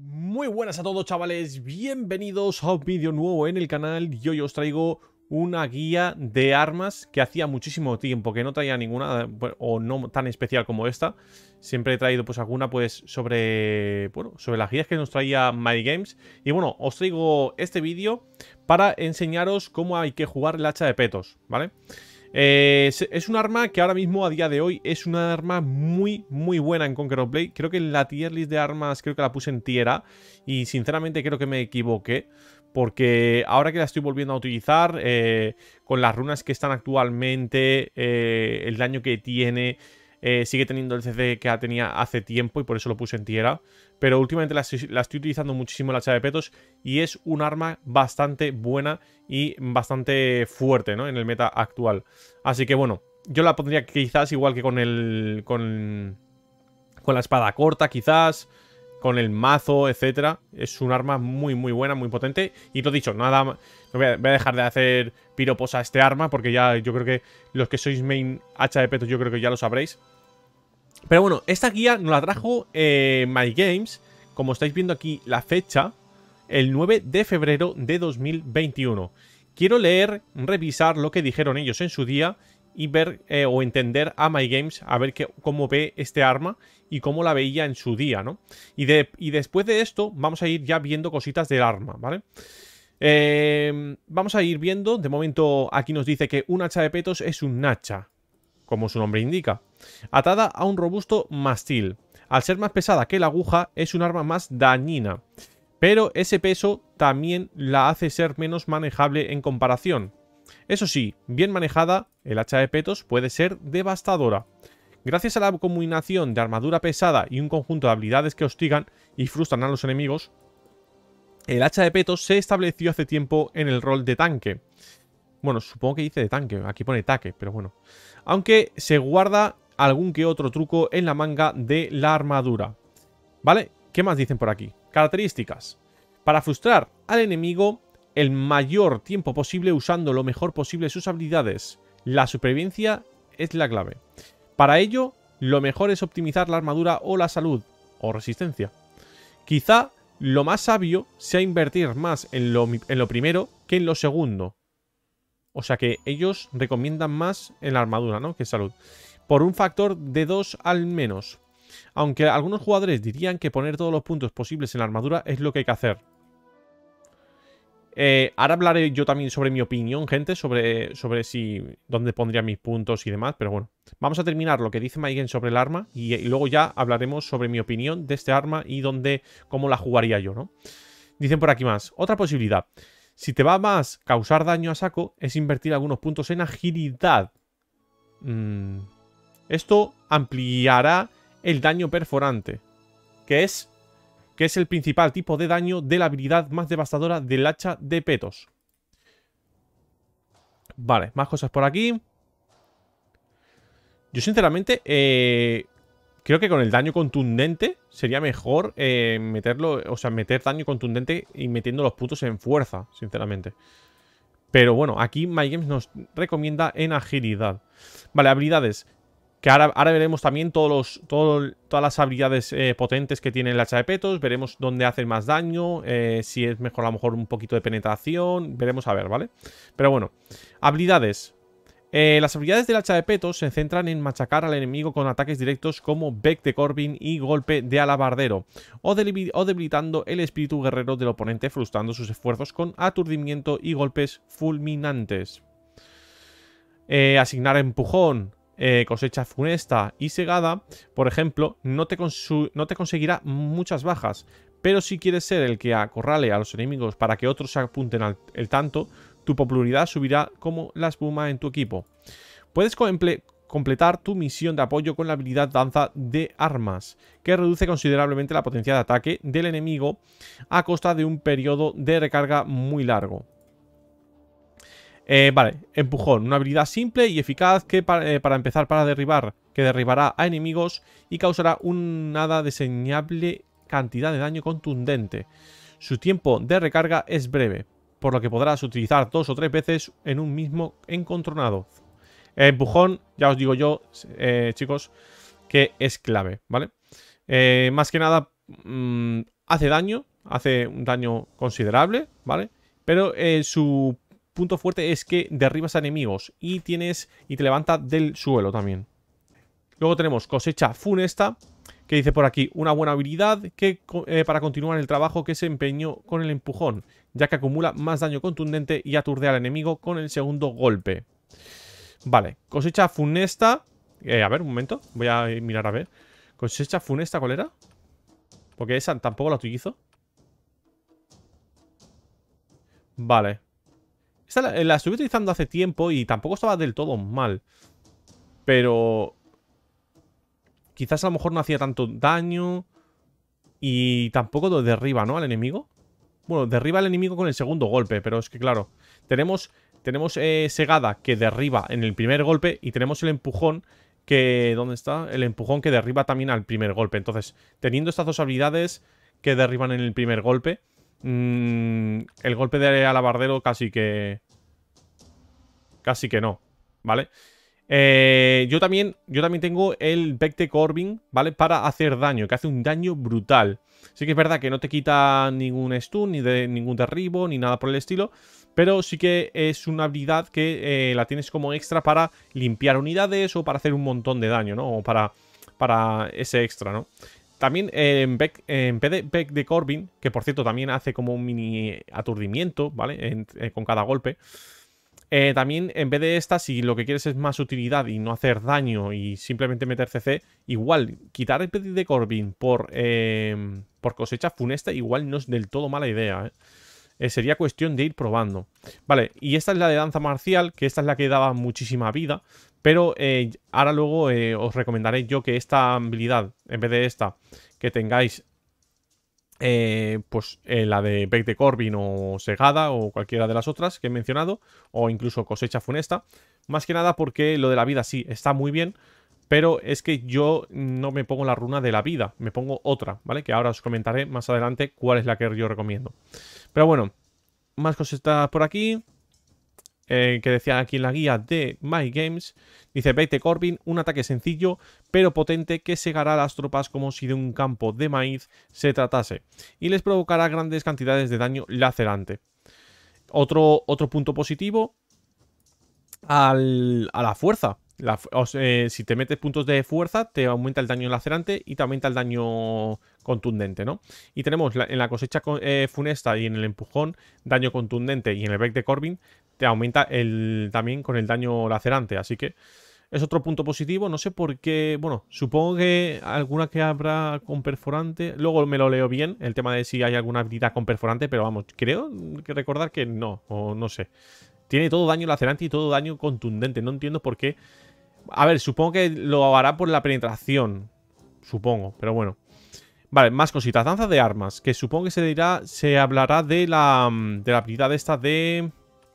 Muy buenas a todos chavales, bienvenidos a un vídeo nuevo en el canal y hoy os traigo una guía de armas que hacía muchísimo tiempo que no traía ninguna o no tan especial como esta. Siempre he traído pues alguna pues sobre, bueno, sobre las guías que nos traía My Games y bueno, os traigo este vídeo para enseñaros cómo hay que jugar el hacha de petos, ¿vale? vale eh, es un arma que ahora mismo, a día de hoy, es una arma muy, muy buena en Conqueror Blade. Creo que en la tier list de armas, creo que la puse en tierra. Y sinceramente creo que me equivoqué. Porque ahora que la estoy volviendo a utilizar, eh, con las runas que están actualmente, eh, el daño que tiene, eh, sigue teniendo el CC que tenía hace tiempo y por eso lo puse en tierra. Pero últimamente la, estoy utilizando muchísimo la hacha de petos y es un arma bastante buena y bastante fuerte ¿no? en el meta actual. Así que bueno, yo la pondría quizás igual que con el... con, con la espada corta quizás con el mazo, etcétera. Es un arma muy, muy buena, muy potente. Y lo dicho, nada no voy a, dejar de hacer piroposa a este arma, porque ya yo creo que los que sois main hacha de yo creo que ya lo sabréis. Pero bueno, esta guía nos la trajo MyGames. Eh, My Games, como estáis viendo aquí la fecha, el 9 de febrero de 2021. Quiero leer, revisar lo que dijeron ellos en su día y ver eh, o entender a My Games, a ver cómo ve este arma y cómo la veía en su día, ¿no? Y, de, después de esto vamos a ir ya viendo cositas del arma, ¿vale? Eh, vamos a ir viendo, de momento aquí nos dice que un hacha de petos es un hacha, como su nombre indica, atada a un robusto mastil. Al ser más pesada que la aguja, es un arma más dañina, pero ese peso también la hace ser menos manejable en comparación. Eso sí, bien manejada, el hacha de Petos puede ser devastadora. Gracias a la combinación de armadura pesada y un conjunto de habilidades que hostigan y frustran a los enemigos, el hacha de Petos se estableció hace tiempo en el rol de tanque. Bueno, supongo que dice de tanque, aquí pone taque, pero bueno. Aunque se guarda algún que otro truco en la manga de la armadura. ¿Vale? ¿Qué más dicen por aquí? Características. Para frustrar al enemigo, el mayor tiempo posible usando lo mejor posible sus habilidades. La supervivencia es la clave. Para ello, lo mejor es optimizar la armadura o la salud o resistencia. Quizá lo más sabio sea invertir más en lo, primero que en lo segundo. O sea que ellos recomiendan más en la armadura, ¿no? Que salud. Por un factor de dos al menos. Aunque algunos jugadores dirían que poner todos los puntos posibles en la armadura es lo que hay que hacer. Eh, ahora hablaré yo también sobre mi opinión, gente, sobre, sobre si dónde pondría mis puntos y demás, pero bueno. Vamos a terminar lo que dice Maigen sobre el arma y, luego ya hablaremos sobre mi opinión de este arma y dónde, cómo la jugaría yo, ¿no? Dicen por aquí más. Otra posibilidad. Si te va más causar daño a saco, es invertir algunos puntos en agilidad. Mm. Esto ampliará el daño perforante, que es que es el principal tipo de daño de la habilidad más devastadora del hacha de Petos. Vale, más cosas por aquí. Yo sinceramente eh, creo que con el daño contundente sería mejor eh, meterlo, o sea, meter daño contundente y metiendo los puntos en fuerza, sinceramente. Pero bueno, aquí MyGames nos recomienda en agilidad. Vale, habilidades. Que ahora, veremos también todos los, todas las habilidades eh, potentes que tiene el hacha de Petos. Veremos dónde hace más daño. Eh, si es mejor a lo mejor un poquito de penetración. Veremos a ver, ¿vale? Pero bueno. Habilidades. Eh, las habilidades del hacha de Petos se centran en machacar al enemigo con ataques directos como Beck de Corbin y golpe de alabardero, o, debilitando el espíritu guerrero del oponente, frustrando sus esfuerzos con aturdimiento y golpes fulminantes. asignar empujón. Eh, cosecha funesta y segada, por ejemplo, no te, conseguirá muchas bajas. Pero si quieres ser el que acorrale a los enemigos para que otros se apunten al tanto, tu popularidad subirá como la espuma en tu equipo. Puedes completar tu misión de apoyo con la habilidad Danza de Armas, que reduce considerablemente la potencia de ataque del enemigo a costa de un periodo de recarga muy largo. Eh, vale, empujón, una habilidad simple y eficaz que eh, para, empezar para derribar, que derribará a enemigos y causará una nada cantidad de daño contundente. Su tiempo de recarga es breve, por lo que podrás utilizar dos o tres veces en un mismo encontronado. Eh, empujón, ya os digo yo, chicos, que es clave, ¿vale? más que nada, mm, hace daño, hace un daño considerable, ¿vale? Pero su punto fuerte es que derribas a enemigos y tienes y te levanta del suelo también. Luego tenemos cosecha funesta, que dice por aquí, una buena habilidad que, eh, para continuar el trabajo que se empeñó con el empujón, ya que acumula más daño contundente y aturde al enemigo con el segundo golpe. Vale, cosecha funesta... Eh, a ver, un momento, voy a mirar a ver. ¿Cosecha funesta cuál era? Porque esa tampoco la utilizo. Vale. Esta eh, la, estuve utilizando hace tiempo y tampoco estaba del todo mal. Pero... Quizás a lo mejor no hacía tanto daño. Y tampoco lo derriba, ¿no? Al enemigo. Bueno, derriba al enemigo con el segundo golpe. Pero es que claro, tenemos, tenemos eh, Segada que derriba en el primer golpe. Y tenemos el empujón que... ¿Dónde está? El empujón que derriba también al primer golpe. Entonces, teniendo estas dos habilidades que derriban en el primer golpe Mm, el golpe de alabardero casi que... Casi que no, ¿vale? Eh, yo, también, yo también tengo el Vecte Corbin, ¿vale? Para hacer daño, que hace un daño brutal. Sí que es verdad que no te quita ningún stun, ni de, ningún derribo, ni nada por el estilo. Pero sí que es una habilidad que eh, la tienes como extra para limpiar unidades o para hacer un montón de daño, ¿no? O para, para ese extra, ¿no? También eh, en, vez en Beck de Corbin, que por cierto también hace como un mini aturdimiento, ¿vale? Eh, con cada golpe. Eh, también en vez de esta, si lo que quieres es más utilidad y no hacer daño y simplemente meter CC, igual quitar el Beck de Corbin por, por cosecha funesta igual no es del todo mala idea, ¿eh? Eh, sería cuestión de ir probando. Vale, y esta es la de danza marcial, que esta es la que daba muchísima vida. Pero eh, ahora luego eh, os recomendaré yo que esta habilidad, en vez de esta, que tengáis pues la de Beck de Corbin o Segada o cualquiera de las otras que he mencionado, o incluso Cosecha Funesta. Más que nada porque lo de la vida sí está muy bien, pero es que yo no me pongo la runa de la vida, me pongo otra, ¿vale? Que ahora os comentaré más adelante cuál es la que yo recomiendo. Pero bueno, más está por aquí. Eh, que decía aquí en la guía de My Games, dice 20 Corbin, un ataque sencillo pero potente que segará a las tropas como si de un campo de maíz se tratase y les provocará grandes cantidades de daño lacerante. Otro, otro punto positivo a la fuerza. Eh, si te metes puntos de fuerza, te aumenta el daño lacerante y te aumenta el daño contundente, ¿no? Y tenemos en la cosecha eh, funesta y en el empujón, daño contundente y en el back de Corbin, te aumenta el, también con el daño lacerante. Así que es otro punto positivo. No sé por qué. Bueno, supongo que alguna que habrá con perforante. Luego me lo leo bien, el tema de si hay alguna habilidad con perforante, pero vamos, creo que recordar que no, o no sé. Tiene todo daño lacerante y todo daño contundente. No entiendo por qué a ver, supongo que lo hará por la penetración. Supongo, pero bueno. Vale, más cositas. Danza de armas. Que supongo que se dirá. Se hablará de la. Mm, de la habilidad esta de.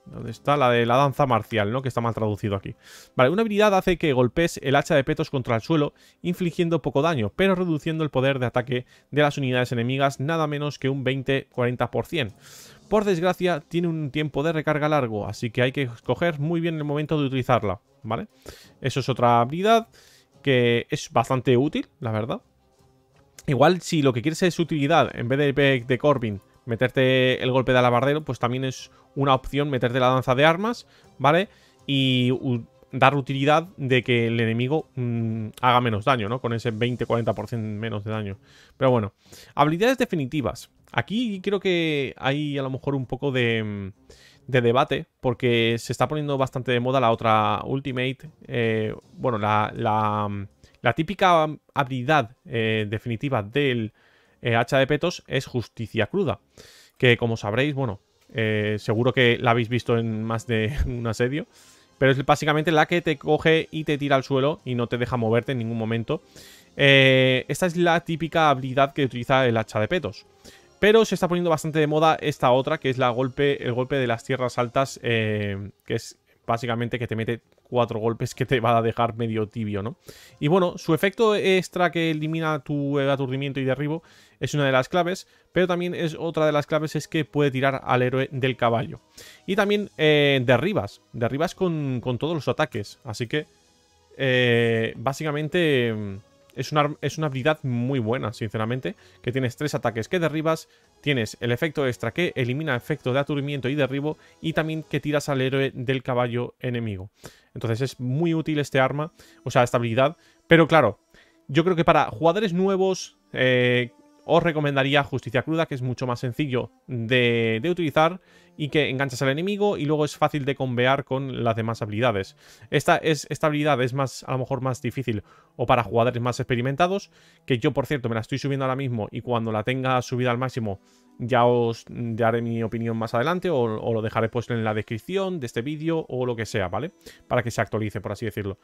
¿Dónde está? La de la danza marcial, ¿no? Que está mal traducido aquí. Vale, una habilidad hace que golpes el hacha de petos contra el suelo, infligiendo poco daño, pero reduciendo el poder de ataque de las unidades enemigas nada menos que un 20-40%. Por desgracia, tiene un tiempo de recarga largo, así que hay que escoger muy bien el momento de utilizarla, ¿vale? Eso es otra habilidad que es bastante útil, la verdad. Igual, si lo que quieres es utilidad, en vez de, de Corbin, meterte el golpe de alabardero, pues también es una opción meterte la danza de armas, ¿vale? Y dar utilidad de que el enemigo mm, haga menos daño, ¿no? Con ese 20-40% menos de daño. Pero bueno, habilidades definitivas. Aquí creo que hay a lo mejor un poco de, debate, porque se está poniendo bastante de moda la otra Ultimate. Eh, bueno, la, típica habilidad eh, definitiva del eh, hacha de petos es justicia cruda. Que como sabréis, bueno, seguro que la habéis visto en más de un asedio. Pero es básicamente la que te coge y te tira al suelo y no te deja moverte en ningún momento. esta es la típica habilidad que utiliza el hacha de petos. Pero se está poniendo bastante de moda esta otra, que es la golpe, el golpe de las tierras altas, eh, que es básicamente que te mete cuatro golpes que te va a dejar medio tibio, ¿no? Y bueno, su efecto extra que elimina tu aturdimiento y derribo es una de las claves, pero también es otra de las claves es que puede tirar al héroe del caballo. Y también eh, derribas, derribas con, todos los ataques, así que eh, básicamente es una, habilidad muy buena, sinceramente, que tienes tres ataques que derribas, tienes el efecto extra que elimina efecto de aturdimiento y derribo y también que tiras al héroe del caballo enemigo. Entonces es muy útil este arma, o sea, esta habilidad, pero claro, yo creo que para jugadores nuevos, eh, os recomendaría Justicia Cruda, que es mucho más sencillo de, utilizar y que enganchas al enemigo y luego es fácil de convear con las demás habilidades. Esta, es, esta habilidad es más, a lo mejor más difícil o para jugadores más experimentados, que yo por cierto me la estoy subiendo ahora mismo y cuando la tenga subida al máximo ya os daré mi opinión más adelante o, lo dejaré puesto en la descripción de este vídeo o lo que sea, ¿vale? Para que se actualice, por así decirlo.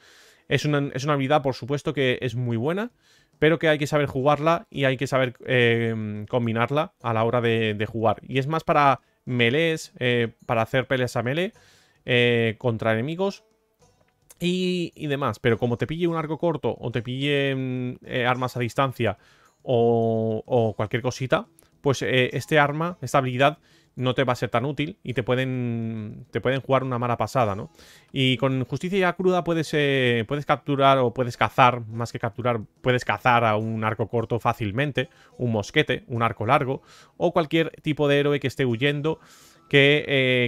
Es una, es una habilidad, por supuesto, que es muy buena, pero que hay que saber jugarla y hay que saber eh, combinarla a la hora de, jugar. Y es más para melees, eh, para hacer peleas a melee, eh, contra enemigos y, demás. Pero como te pille un arco corto o te pille mm, armas a distancia o cualquier cosita, pues este arma, esta habilidad, no te va a ser tan útil y te pueden, te pueden jugar una mala pasada, ¿no? Y con justicia ya cruda puedes, eh, puedes capturar o puedes cazar, más que capturar, puedes cazar a un arco corto fácilmente, un mosquete, un arco largo o cualquier tipo de héroe que esté huyendo. Que,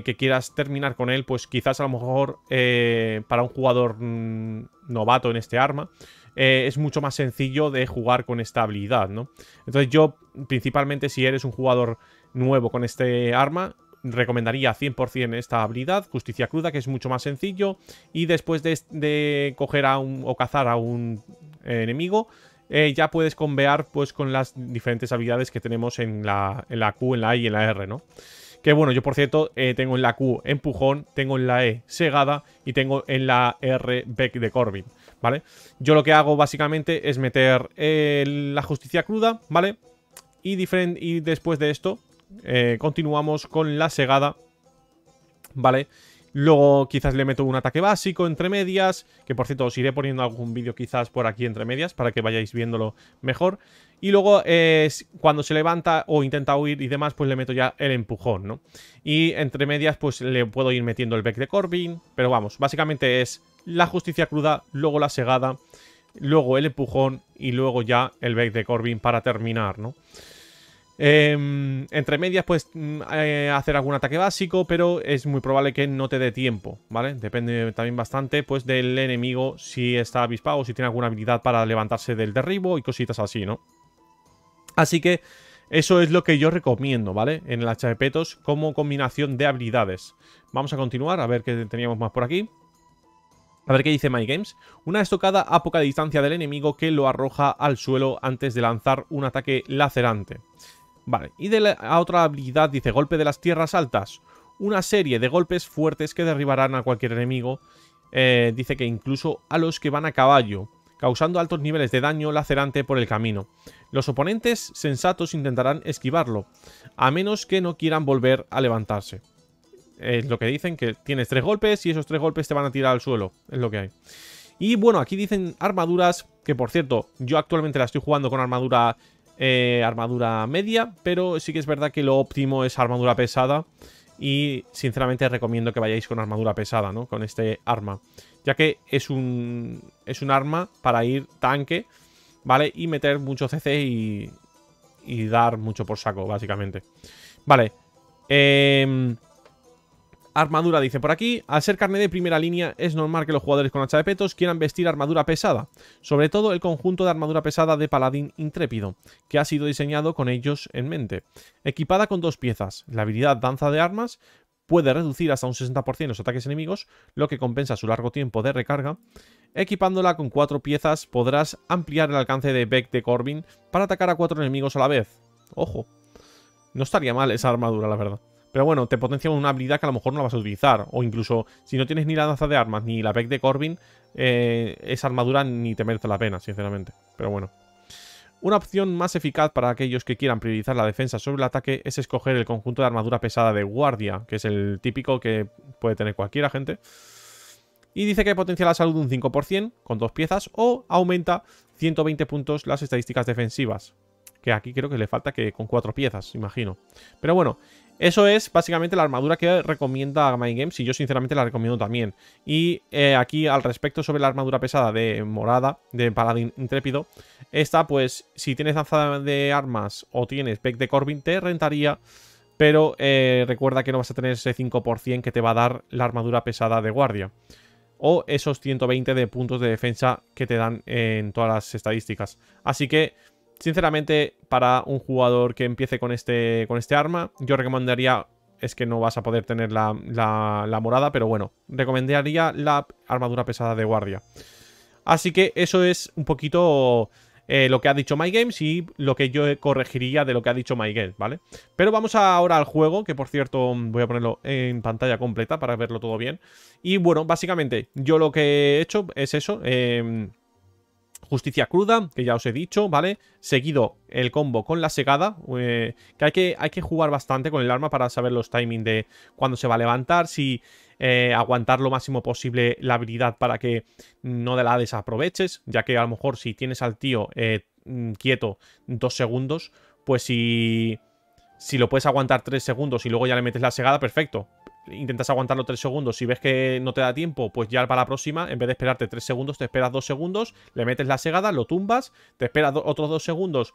eh, quieras terminar con él, pues quizás a lo mejor eh, para un jugador mm, novato en este arma, es mucho más sencillo de jugar con esta habilidad, ¿no? Entonces yo, principalmente si eres un jugador nuevo con este arma. Recomendaría 100% esta habilidad, Justicia Cruda, que es mucho más sencillo. Y después de, coger a un, o cazar a un enemigo, eh, ya puedes convear pues, con las diferentes habilidades que tenemos en la, en la Q, en la I y en la R, ¿no? Que bueno, yo por cierto eh, tengo en la Q empujón, tengo en la E segada y tengo en la R back de Corbin, ¿vale? Yo lo que hago básicamente es meter eh, la justicia cruda, ¿vale? Y, y después de esto eh, continuamos con la segada. Vale. Luego quizás le meto un ataque básico entre medias, que por cierto os iré poniendo algún vídeo quizás por aquí entre medias para que vayáis viéndolo mejor. Y luego es eh, cuando se levanta o intenta huir y demás, pues le meto ya el empujón, ¿no? Y entre medias pues le puedo ir metiendo el back de Corbin, pero vamos, básicamente es la justicia cruda, luego la segada, luego el empujón y luego ya el back de Corbin para terminar, ¿no? Em, entre medias pues mm, eh, hacer algún ataque básico, pero es muy probable que no te dé tiempo, ¿vale? Depende también bastante pues del enemigo, si está avispado, si tiene alguna habilidad para levantarse del derribo y cositas así, ¿no? Así que eso es lo que yo recomiendo, ¿vale? En el Petos como combinación de habilidades. Vamos a continuar, a ver qué teníamos más por aquí. A ver qué dice My Games. Una estocada a poca distancia del enemigo que lo arroja al suelo antes de lanzar un ataque lacerante. Vale, y de la otra habilidad dice golpe de las tierras altas. Una serie de golpes fuertes que derribarán a cualquier enemigo. Eh, dice que incluso a los que van a caballo, causando altos niveles de daño lacerante por el camino. Los oponentes sensatos intentarán esquivarlo, a menos que no quieran volver a levantarse. Es lo que dicen, que tienes tres golpes y esos tres golpes te van a tirar al suelo. Es lo que hay. Y bueno, aquí dicen armaduras, que por cierto, yo actualmente la estoy jugando con armadura eh, armadura media, pero sí que es verdad que lo óptimo es armadura pesada y sinceramente recomiendo que vayáis con armadura pesada, ¿no? Con este arma, ya que es un, es un arma para ir tanque, ¿vale? Y meter mucho CC y, y dar mucho por saco, básicamente. Vale. Eh, Armadura dice por aquí, al ser carne de primera línea es normal que los jugadores con hacha de petos quieran vestir armadura pesada, sobre todo el conjunto de armadura pesada de paladín intrépido, que ha sido diseñado con ellos en mente. Equipada con dos piezas, la habilidad danza de armas puede reducir hasta un 60% los ataques enemigos, lo que compensa su largo tiempo de recarga. Equipándola con cuatro piezas podrás ampliar el alcance de Beck de Corbin para atacar a cuatro enemigos a la vez. Ojo, no estaría mal esa armadura la verdad. Pero bueno, te potencia una habilidad que a lo mejor no la vas a utilizar. O incluso, si no tienes ni la danza de armas ni la PEC de Corbin, eh, esa armadura ni te merece la pena, sinceramente. Pero bueno. Una opción más eficaz para aquellos que quieran priorizar la defensa sobre el ataque es escoger el conjunto de armadura pesada de guardia, que es el típico que puede tener cualquier agente. Y dice que potencia la salud un 5% con dos piezas o aumenta 120 puntos las estadísticas defensivas. Que aquí creo que le falta que con cuatro piezas, imagino. Pero bueno, eso es básicamente la armadura que recomienda My Games y yo sinceramente la recomiendo también. Y eh, aquí al respecto sobre la armadura pesada de morada, de paladín intrépido, esta pues si tienes lanzada de armas o tienes pec de Corbin te rentaría, pero eh, recuerda que no vas a tener ese 5% que te va a dar la armadura pesada de guardia. O esos 120 de puntos de defensa que te dan en todas las estadísticas. Así que Sinceramente, para un jugador que empiece con este, con este arma, yo recomendaría... Es que no vas a poder tener la, morada, pero bueno, recomendaría la armadura pesada de guardia. Así que eso es un poquito eh, lo que ha dicho MyGames y lo que yo corregiría de lo que ha dicho MyGames, ¿vale? Pero vamos ahora al juego, que por cierto voy a ponerlo en pantalla completa para verlo todo bien. Y bueno, básicamente yo lo que he hecho es eso. Eh, justicia cruda, que ya os he dicho, ¿vale? Seguido el combo con la segada, eh, que, hay que hay que jugar bastante con el arma para saber los timings de cuándo se va a levantar, si eh, aguantar lo máximo posible la habilidad para que no de la desaproveches, ya que a lo mejor si tienes al tío eh, mm, quieto dos segundos, pues si, si lo puedes aguantar tres segundos y luego ya le metes la segada, perfecto intentas aguantarlo 3 segundos. Si ves que no te da tiempo, pues ya para la próxima, en vez de esperarte 3 segundos, te esperas 2 segundos, le metes la segada, lo tumbas, te esperas otros 2 segundos.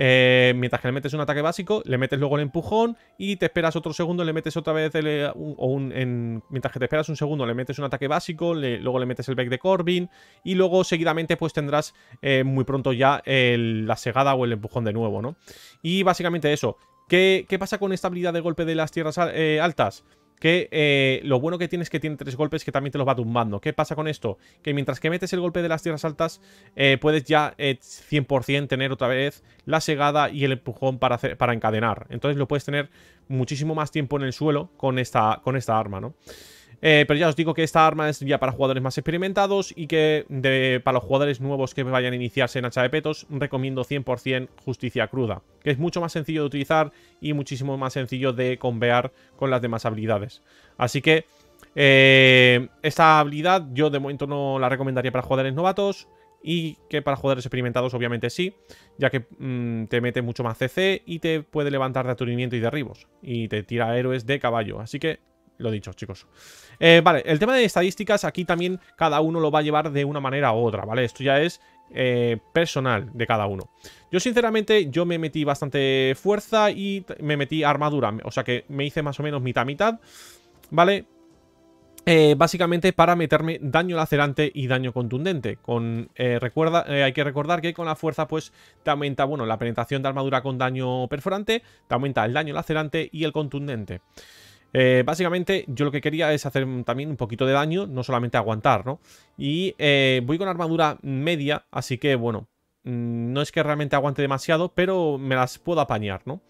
Eh, mientras que le metes un ataque básico, le metes luego el empujón y te esperas otro segundo, le metes otra vez eh, mientras que te esperas un segundo, le metes un ataque básico, luego le metes el back de Corbin y luego seguidamente pues tendrás eh, muy pronto ya la segada o el empujón de nuevo, ¿no? Y básicamente eso. ¿Qué, pasa con esta habilidad de golpe de las tierras altas? que eh, lo bueno que tienes es que tiene tres golpes que también te los va tumbando. ¿Qué pasa con esto? Que mientras que metes el golpe de las tierras altas, eh, puedes ya 100% eh, tener otra vez la segada y el empujón para, para encadenar. Entonces lo puedes tener muchísimo más tiempo en el suelo con esta, con esta arma, ¿no? Eh, pero ya os digo que esta arma es ya para jugadores más experimentados y que de, para los jugadores nuevos que vayan a iniciarse en hacha de petos, recomiendo 100% justicia cruda, que es mucho más sencillo de utilizar y muchísimo más sencillo de convear con las demás habilidades. Así que eh, esta habilidad yo de momento no la recomendaría para jugadores novatos y que para jugadores experimentados obviamente sí, ya que mm, te mete mucho más CC y te puede levantar de aturdimiento y derribos y te tira héroes de caballo, así que lo dicho, chicos. Eh, vale, el tema de estadísticas aquí también cada uno lo va a llevar de una manera u otra, ¿vale? Esto ya es eh, personal de cada uno. Yo sinceramente, yo me metí bastante fuerza y me metí armadura, o sea que me hice más o menos mitad-mitad, ¿vale? Eh, básicamente para meterme daño lacerante y daño contundente. Con, recuerda, hay que recordar que con la fuerza pues te aumenta bueno, la penetración de armadura con daño perforante, te aumenta el daño lacerante y el contundente. Eh, básicamente, yo lo que quería es hacer también un poquito de daño, no solamente aguantar, ¿no? Y eh, voy con armadura media, así que, bueno, mm, no es que realmente aguante demasiado, pero me las puedo apañar, ¿no?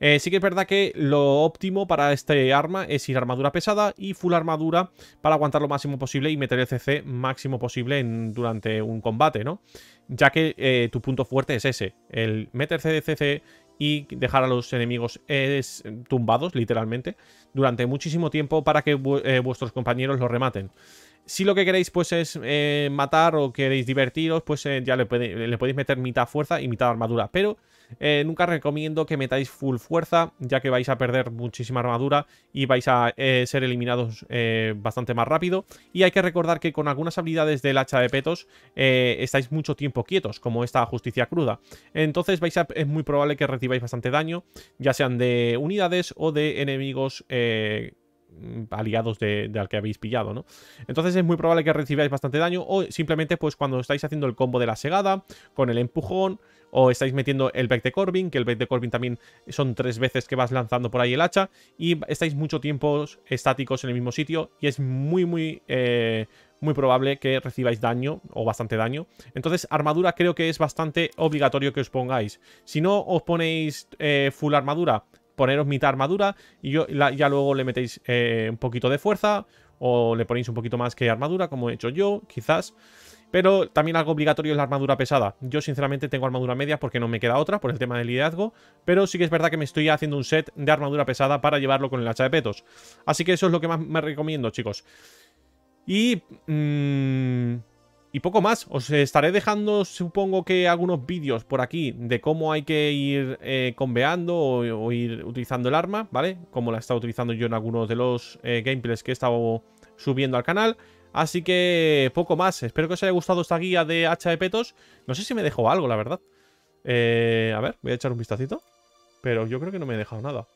Eh, sí que es verdad que lo óptimo para este arma es ir armadura pesada y full armadura para aguantar lo máximo posible y meter el CC máximo posible durante un combate, ¿no? Ya que tu punto fuerte es ese, el meter CC y dejar a los enemigos tumbados, literalmente, durante muchísimo tiempo para que eh, vuestros compañeros los rematen. Si lo que queréis pues es eh, matar o queréis divertiros, pues eh, ya le, le, podéis meter mitad fuerza y mitad armadura. Pero eh, nunca recomiendo que metáis full fuerza, ya que vais a perder muchísima armadura y vais a eh, ser eliminados eh, bastante más rápido. Y hay que recordar que con algunas habilidades del hacha de petos estáis mucho tiempo quietos, como esta justicia cruda. Entonces vais es muy probable que recibáis bastante daño, ya sean de unidades o de enemigos Mm, aliados de, al que habéis pillado, ¿no? Entonces es muy probable que recibáis bastante daño o simplemente pues cuando estáis haciendo el combo de la segada con el empujón o estáis metiendo el back de Corbin, que el back de Corbin también son tres veces que vas lanzando por ahí el hacha y estáis mucho tiempo estáticos en el mismo sitio y es muy muy... Eh, muy probable que recibáis daño o bastante daño. Entonces, armadura creo que es bastante obligatorio que os pongáis. Si no os ponéis eh, full armadura, poneros mitad armadura y yo, ya luego le metéis eh, un poquito de fuerza o le ponéis un poquito más que armadura, como he hecho yo, quizás. Pero también algo obligatorio es la armadura pesada. Yo sinceramente tengo armadura media porque no me queda otra por el tema del liderazgo, pero sí que es verdad que me estoy haciendo un set de armadura pesada para llevarlo con el hacha de petos. Así que eso es lo que más me recomiendo, chicos. Y... Mm, y poco más, os estaré dejando supongo que algunos vídeos por aquí de cómo hay que ir eh, conveando o, ir utilizando el arma, ¿vale? Como la he estado utilizando yo en algunos de los eh, gameplays que he estado subiendo al canal. Así que poco más, espero que os haya gustado esta guía de hacha de petos. No sé si me dejó algo, la verdad. Eh, a ver, voy a echar un vistacito. Pero yo creo que no me he dejado nada.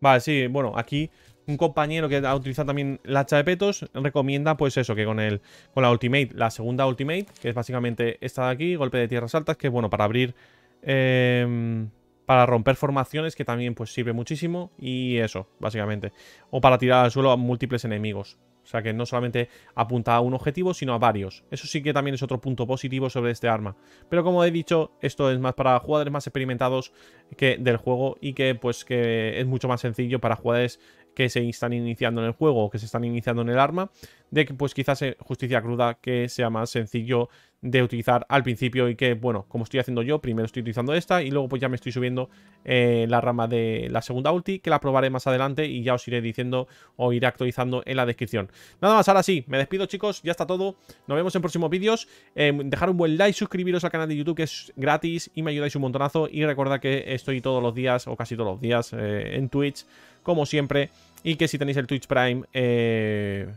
Vale, sí, bueno, aquí un compañero que ha utilizado también la hacha de petos recomienda pues eso, que con el con la ultimate, la segunda ultimate, que es básicamente esta de aquí, golpe de tierras altas, que es bueno, para abrir, em, para romper formaciones, que también pues sirve muchísimo y eso, básicamente. O para tirar al suelo a múltiples enemigos. O sea que no solamente apunta a un objetivo, sino a varios. Eso sí que también es otro punto positivo sobre este arma. Pero como he dicho, esto es más para jugadores más experimentados que del juego y que pues que es mucho más sencillo para jugadores que se están iniciando en el juego o que se están iniciando en el arma de que pues quizás eh, justicia cruda que sea más sencillo de utilizar al principio y que, bueno, como estoy haciendo yo, primero estoy utilizando esta y luego pues ya me estoy subiendo eh, la rama de la segunda ulti, que la probaré más adelante y ya os iré diciendo o iré actualizando en la descripción. Nada más, ahora sí, me despido chicos, ya está todo, nos vemos en próximos vídeos, eh, dejar un buen like, suscribiros al canal de YouTube que es gratis y me ayudáis un montonazo y recuerda que estoy todos los días o casi todos los días en Twitch, como siempre, y que si tenéis el Twitch Prime, eh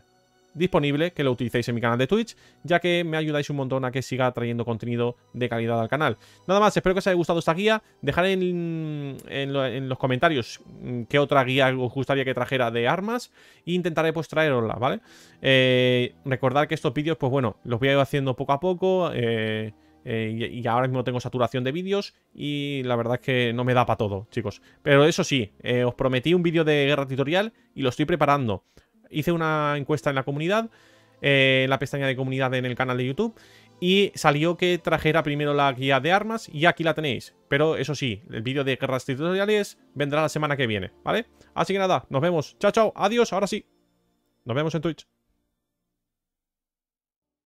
disponible, que lo utilicéis en mi canal de Twitch, ya que me ayudáis un montón a que siga trayendo contenido de calidad al canal. Nada más, espero que os haya gustado esta guía. Dejar en, los comentarios mm, qué otra guía os gustaría que trajera de armas e intentaré pues traerosla, ¿vale? Eh, recordad que estos vídeos, pues bueno, los voy a ir haciendo poco a poco. Eh, eh, y, ahora mismo tengo saturación de vídeos y la verdad es que no me da para todo, chicos. Pero eso sí, os prometí un vídeo de guerra tutorial y lo estoy preparando hice una encuesta en la comunidad, eh, en la pestaña de comunidad en el canal de YouTube, y salió que trajera primero la guía de armas y aquí la tenéis. Pero eso sí, el vídeo de guerras territoriales vendrá la semana que viene, ¿vale? Así que nada, nos vemos. Chao, chao, adiós, ahora sí. Nos vemos en Twitch.